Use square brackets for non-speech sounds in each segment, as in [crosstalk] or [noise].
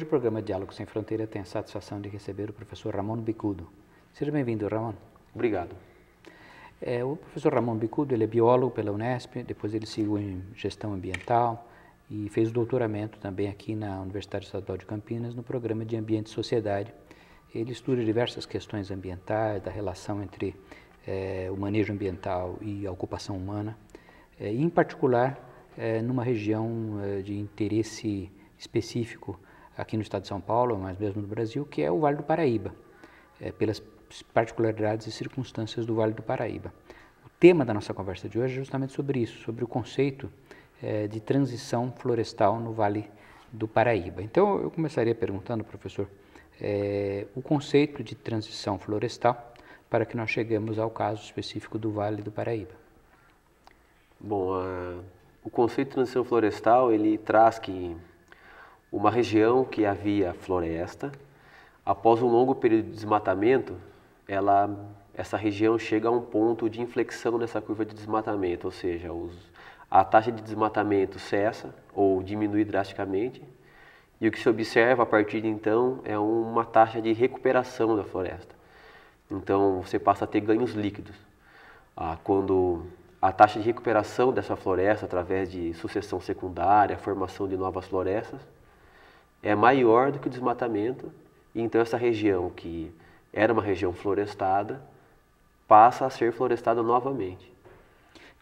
Hoje o programa Diálogo Sem Fronteira tem a satisfação de receber o professor Ramon Bicudo. Seja bem-vindo, Ramon. Obrigado. É, o professor Ramon Bicudo ele é biólogo pela Unesp, depois ele seguiu em gestão ambiental e fez o doutoramento também aqui na Universidade Estadual de Campinas no programa de Ambiente e Sociedade. Ele estuda diversas questões ambientais, da relação entre é, o manejo ambiental e a ocupação humana, é, em particular é, numa região é, de interesse específico aqui no estado de São Paulo, mas mesmo no Brasil, que é o Vale do Paraíba, é, pelas particularidades e circunstâncias do Vale do Paraíba. O tema da nossa conversa de hoje é justamente sobre isso, sobre o conceito é, de transição florestal no Vale do Paraíba. Então, eu começaria perguntando, professor, é, o conceito de transição florestal para que nós cheguemos ao caso específico do Vale do Paraíba. Bom, a, o conceito de transição florestal ele traz que uma região que havia floresta. Após um longo período de desmatamento, ela, essa região chega a um ponto de inflexão nessa curva de desmatamento, ou seja, os, a taxa de desmatamento cessa ou diminui drasticamente. E o que se observa a partir de então é uma taxa de recuperação da floresta. Então você passa a ter ganhos líquidos. Ah, quando a taxa de recuperação dessa floresta através de sucessão secundária, formação de novas florestas, é maior do que o desmatamento, e então essa região que era uma região florestada passa a ser florestada novamente.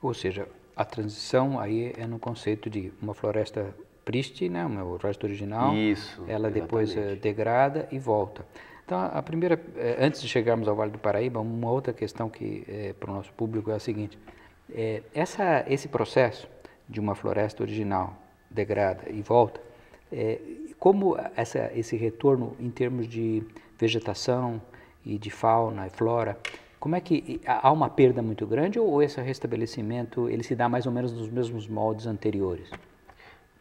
Ou seja, a transição aí é no conceito de uma floresta prístina, né? uma floresta original, Isso, ela eh, exatamente. depois degrada e volta. Então, a primeira, eh, antes de chegarmos ao Vale do Paraíba, uma outra questão que é, para o nosso público é a seguinte: é, essa, esse processo de uma floresta original degrada e volta, é, como essa, esse retorno em termos de vegetação e de fauna e flora, como é que há uma perda muito grande ou esse restabelecimento ele se dá mais ou menos nos mesmos moldes anteriores?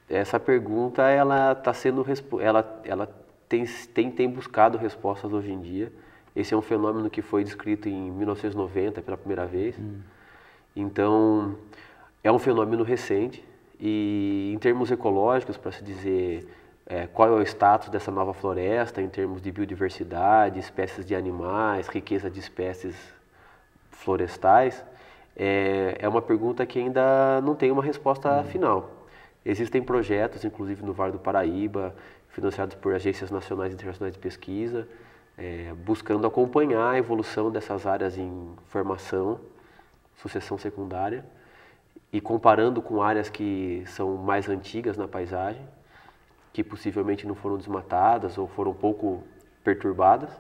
Essa pergunta ela está sendo ela ela tem, tem tem buscado respostas hoje em dia. Esse é um fenômeno que foi descrito em 1990 pela primeira vez. Hum. Então é um fenômeno recente e em termos ecológicos para se dizer é, qual é o status dessa nova floresta em termos de biodiversidade, espécies de animais, riqueza de espécies florestais, é, é uma pergunta que ainda não tem uma resposta uhum. final. Existem projetos, inclusive no Vale do Paraíba, financiados por agências nacionais e internacionais de pesquisa, é, buscando acompanhar a evolução dessas áreas em formação, sucessão secundária, e comparando com áreas que são mais antigas na paisagem que possivelmente não foram desmatadas ou foram um pouco perturbadas,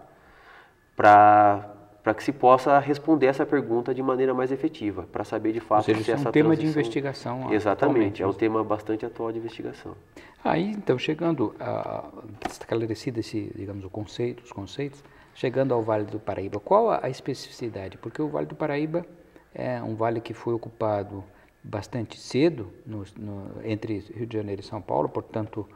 para para que se possa responder essa pergunta de maneira mais efetiva, para saber de fato seja, se é um tema transição... de investigação. Exatamente, é um né? tema bastante atual de investigação. Aí, então, chegando a esclarecido esse, digamos, o conceito, os conceitos, chegando ao Vale do Paraíba, qual a especificidade? Porque o Vale do Paraíba é um vale que foi ocupado bastante cedo no, no, entre Rio de Janeiro e São Paulo, portanto,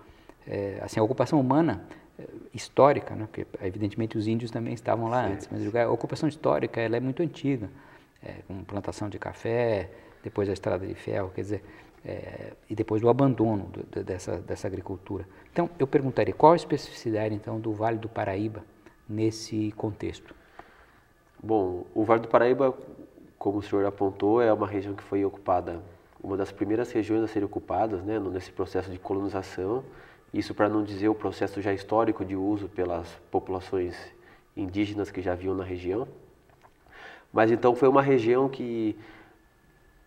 é, assim, a ocupação humana é, histórica, né? porque evidentemente os índios também estavam lá Sim. antes, mas a ocupação histórica ela é muito antiga, é, com plantação de café, depois a estrada de ferro, quer dizer, é, e depois do abandono do, dessa, dessa agricultura. Então, eu perguntaria, qual a especificidade então do Vale do Paraíba nesse contexto? Bom, o Vale do Paraíba, como o senhor apontou, é uma região que foi ocupada, uma das primeiras regiões a serem ocupadas né, nesse processo de colonização, isso para não dizer o processo já histórico de uso pelas populações indígenas que já viviam na região. Mas então foi uma região que,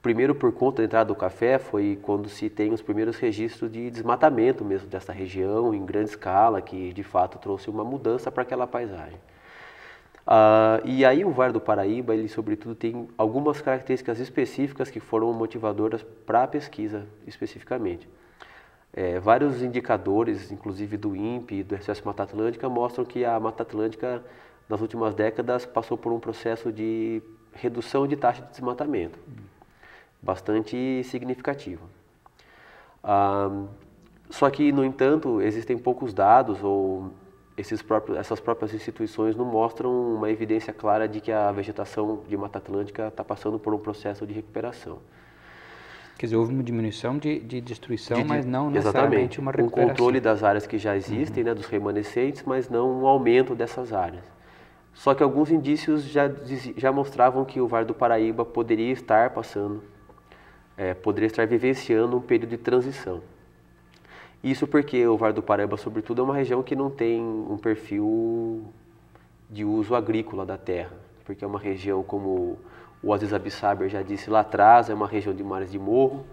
primeiro por conta da entrada do café, foi quando se tem os primeiros registros de desmatamento mesmo dessa região, em grande escala, que de fato trouxe uma mudança para aquela paisagem. Uh, e aí o Vale do Paraíba, ele sobretudo tem algumas características específicas que foram motivadoras para a pesquisa especificamente. É, vários indicadores, inclusive do INPE e do RCS Mata Atlântica, mostram que a Mata Atlântica, nas últimas décadas, passou por um processo de redução de taxa de desmatamento, bastante significativo. Ah, só que, no entanto, existem poucos dados ou Próprios, essas próprias instituições não mostram uma evidência clara de que a vegetação de Mata Atlântica está passando por um processo de recuperação. Quer dizer, houve uma diminuição de, de destruição, de, mas não necessariamente exatamente. uma recuperação. O controle das áreas que já existem, uhum. né, dos remanescentes, mas não um aumento dessas áreas. Só que alguns indícios já, já mostravam que o Vale do Paraíba poderia estar passando, é, poderia estar vivenciando um período de transição. Isso porque o Vale do Paraíba, sobretudo, é uma região que não tem um perfil de uso agrícola da terra, porque é uma região como o Aziz Abissaber já disse lá atrás, é uma região de mares de morro,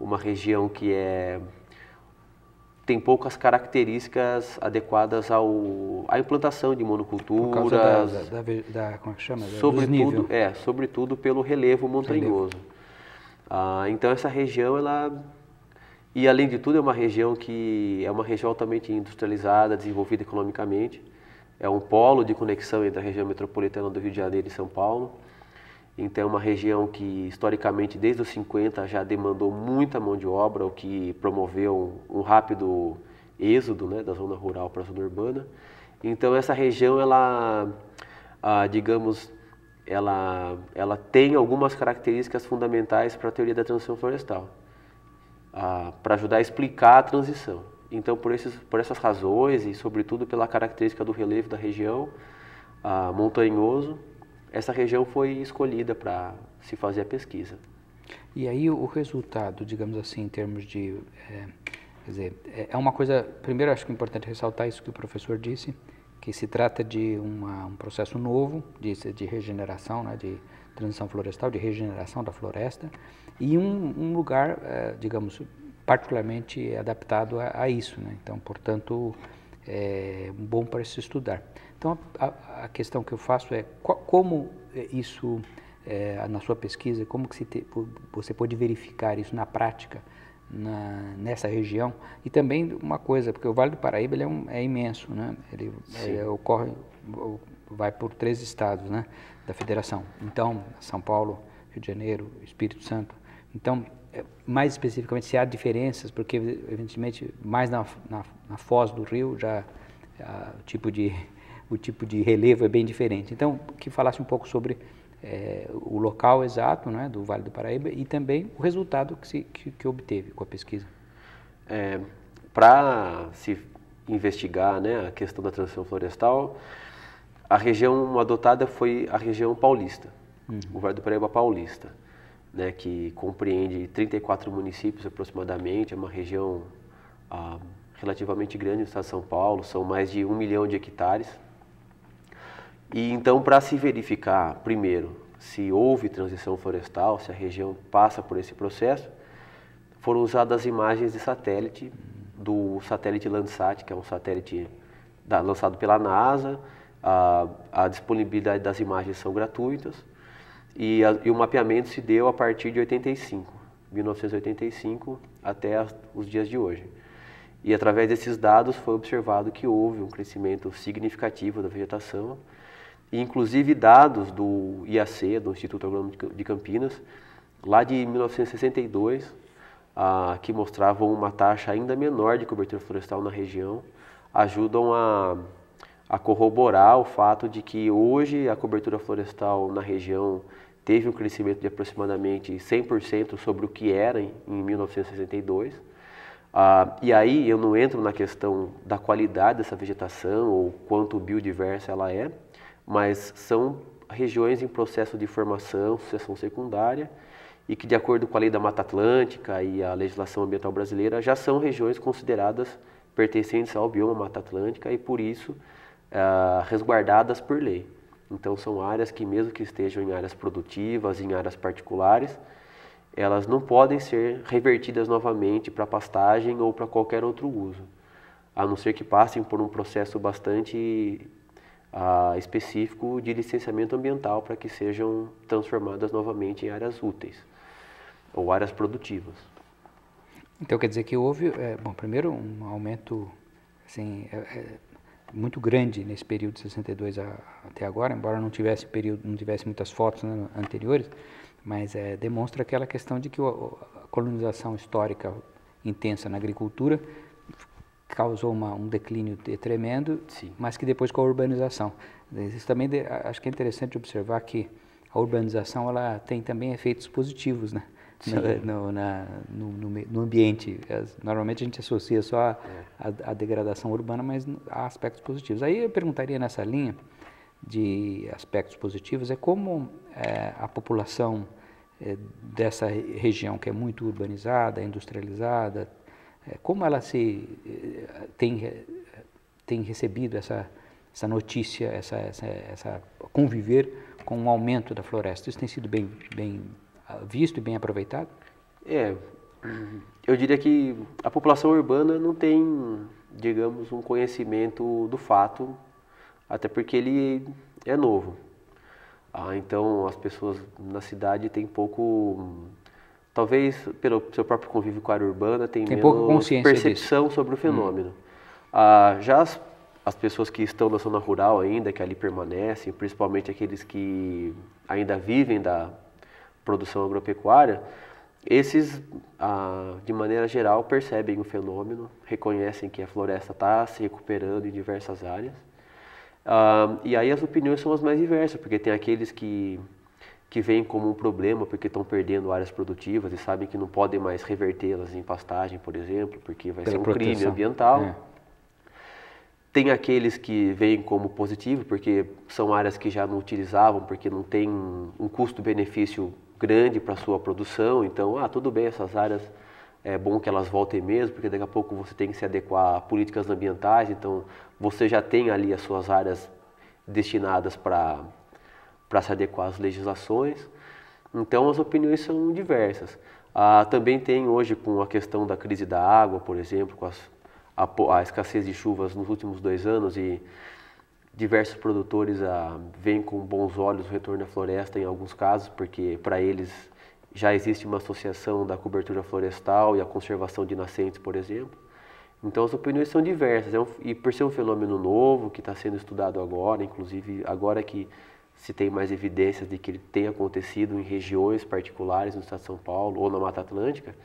uma região que é tem poucas características adequadas ao, à implantação de monoculturas. Da, da, da, da, como é que chama? Sobretudo, é, sobretudo pelo relevo montanhoso. Relevo. Ah, então essa região, ela e além de tudo é uma região que é uma região altamente industrializada, desenvolvida economicamente. É um polo de conexão entre a região metropolitana do Rio de Janeiro e São Paulo. Então é uma região que historicamente desde os 50 já demandou muita mão de obra, o que promoveu um, rápido êxodo né, da zona rural para a zona urbana. Então essa região ela, ah, digamos, ela, ela tem algumas características fundamentais para a teoria da transição florestal, ah, para ajudar a explicar a transição. Então por, esses, por essas razões e sobretudo pela característica do relevo da região, ah, montanhoso, essa região foi escolhida para se fazer a pesquisa. E aí o resultado, digamos assim, em termos de... É, quer dizer, é, é uma coisa... Primeiro, acho que é importante ressaltar isso que o professor disse, que se trata de uma, um processo novo de, de regeneração, né, de transição florestal, de regeneração da floresta, e um, um lugar, é, digamos, particularmente adaptado a, a isso. Né? Então, portanto, é, bom para se estudar. Então, a, a questão que eu faço é co como eh, isso, é, na sua pesquisa, como que te, você pode verificar isso na prática na, nessa região? E também uma coisa, porque o Vale do Paraíba é, um, é, imenso, né? ele, ele ocorre, vai por três estados né, da federação. Então, São Paulo, Rio de Janeiro, Espírito Santo. Então, é, mais especificamente, se há diferenças, porque, evidentemente, mais na, na, na foz do rio já a, o, tipo de, [laughs] o tipo de relevo é bem diferente. Então, que falasse um pouco sobre é, o local exato né, do Vale do Paraíba e também o resultado que, se, que, que obteve com a pesquisa. É, Para se investigar né, a questão da transição florestal, a região adotada foi a região paulista, uhum. o Vale do Paraíba paulista né, que compreende 34 municípios aproximadamente, é uma região ah, relativamente grande do estado de São Paulo, são mais de um milhão de hectares. E então, para se verificar, primeiro, se houve transição florestal, se a região passa por esse processo, foram usadas imagens de satélite, do satélite Landsat, que é um satélite da, lançado pela NASA, a, ah, a disponibilidade das imagens são gratuitas, e, a, e o mapeamento se deu a partir de 85, 1985 até os dias de hoje. E através desses dados foi observado que houve um crescimento significativo da vegetação, e inclusive dados do IAC, do Instituto Agronômico de Campinas, lá de 1962, que mostravam uma taxa ainda menor de cobertura florestal na região, ajudam a, a corroborar o fato de que hoje a cobertura florestal na região teve um crescimento de aproximadamente 100% sobre o que era em, em 1962. Ah, e aí eu não entro na questão da qualidade dessa vegetação ou quanto biodiversa ela é, mas são regiões em processo de formação, sucessão secundária, e que de acordo com a lei da Mata Atlântica e a legislação ambiental brasileira já são regiões consideradas pertencentes ao bioma Mata Atlântica e por isso ah, resguardadas por lei. Então são áreas que mesmo que estejam em áreas produtivas, em áreas particulares, elas não podem ser revertidas novamente para pastagem ou para qualquer outro uso, a não ser que passem por um processo bastante ah, específico de licenciamento ambiental para que sejam transformadas novamente em áreas úteis ou áreas produtivas. Então quer dizer que houve, é, bom, primeiro um aumento assim, é, é, muito grande nesse período de 62 a, até agora, embora não tivesse período, não tivesse muitas fotos né, anteriores, mas é, demonstra aquela questão de que o, a colonização histórica intensa na agricultura causou uma, um declínio tremendo, Sim. mas que depois com a urbanização. Isso também de, acho que é interessante observar que a urbanização ela tem também efeitos positivos, né? no, é, no, na, no, no, ambiente. normalmente a gente associa só a, é. a, a, degradação urbana, mas há aspectos positivos. Aí eu perguntaria nessa linha de aspectos positivos é como é, a população é, dessa região que é muito urbanizada, industrializada, é, como ela se é, tem tem recebido essa essa notícia, essa, essa, essa conviver com o aumento da floresta. Isso tem sido bem bem ah, visto e bem aproveitado? É, eu diria que a população urbana não tem, digamos, um conhecimento do fato, até porque ele é novo. Ah, então as pessoas na cidade têm pouco, talvez pelo seu próprio convívio com a área urbana, tem, tem menos percepção disso. sobre o hum. fenômeno. Hum. Ah, já as, as pessoas que estão na zona rural ainda, que ali permanecem, principalmente aqueles que ainda vivem da produção agropecuária, esses, ah, de maneira geral, percebem o fenômeno, reconhecem que a floresta está se recuperando em diversas áreas. Ah, e aí as opiniões são as mais diversas, porque tem aqueles que, que veem como um problema porque estão perdendo áreas produtivas e sabem que não podem mais revertê-las em pastagem, por exemplo, porque vai Pela ser um proteção. crime ambiental. É. Tem aqueles que veem como positivo, porque são áreas que já não utilizavam, porque não tem um custo-benefício grande para sua produção, então, ah, tudo bem, essas áreas é bom que elas voltem mesmo, porque daqui a pouco você tem que se adequar a políticas ambientais, então você já tem ali as suas áreas destinadas para se adequar às legislações. Então as opiniões são diversas. Ah, também tem hoje com a questão da crise da água, por exemplo, com as, a, a escassez de chuvas nos últimos dois anos e Diversos produtores ah, veem com bons olhos o retorno à floresta em alguns casos, porque para eles já existe uma associação da cobertura florestal e a conservação de nascentes, por exemplo. Então as opiniões são diversas, é um, e por ser um fenômeno novo que está sendo estudado agora, inclusive agora que se tem mais evidências de que ele tem acontecido em regiões particulares no estado de São Paulo ou na Mata Atlântica,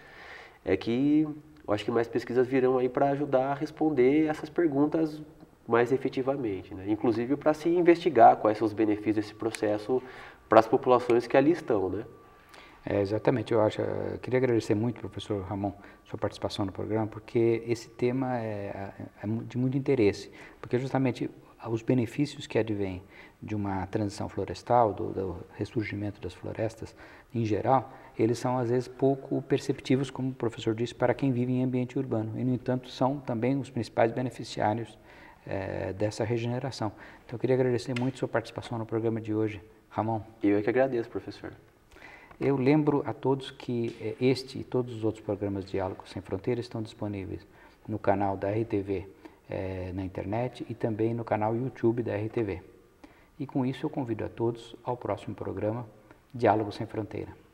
é que eu acho que mais pesquisas virão aí para ajudar a responder essas perguntas mais efetivamente. Né? Inclusive para se investigar quais são os benefícios desse processo para as populações que ali estão. Né? É, exatamente, eu acho. Eu queria agradecer muito, professor Ramon, sua participação no programa, porque esse tema é, é, é de muito interesse, porque justamente os benefícios que advêm de uma transição florestal, do, do, ressurgimento das florestas em geral, eles são às vezes pouco perceptíveis, como o professor disse, para quem vive em ambiente urbano. E, no entanto, são também os principais beneficiários é, dessa regeneração. Então, eu queria agradecer muito sua participação no programa de hoje, Ramon. Eu é que agradeço, professor. Eu lembro a todos que é, este e todos os outros programas diálogo Sem Fronteiras estão disponíveis no canal da RTV é, na internet e também no canal YouTube da RTV. E com isso eu convido a todos ao próximo programa Diálogo Sem Fronteira.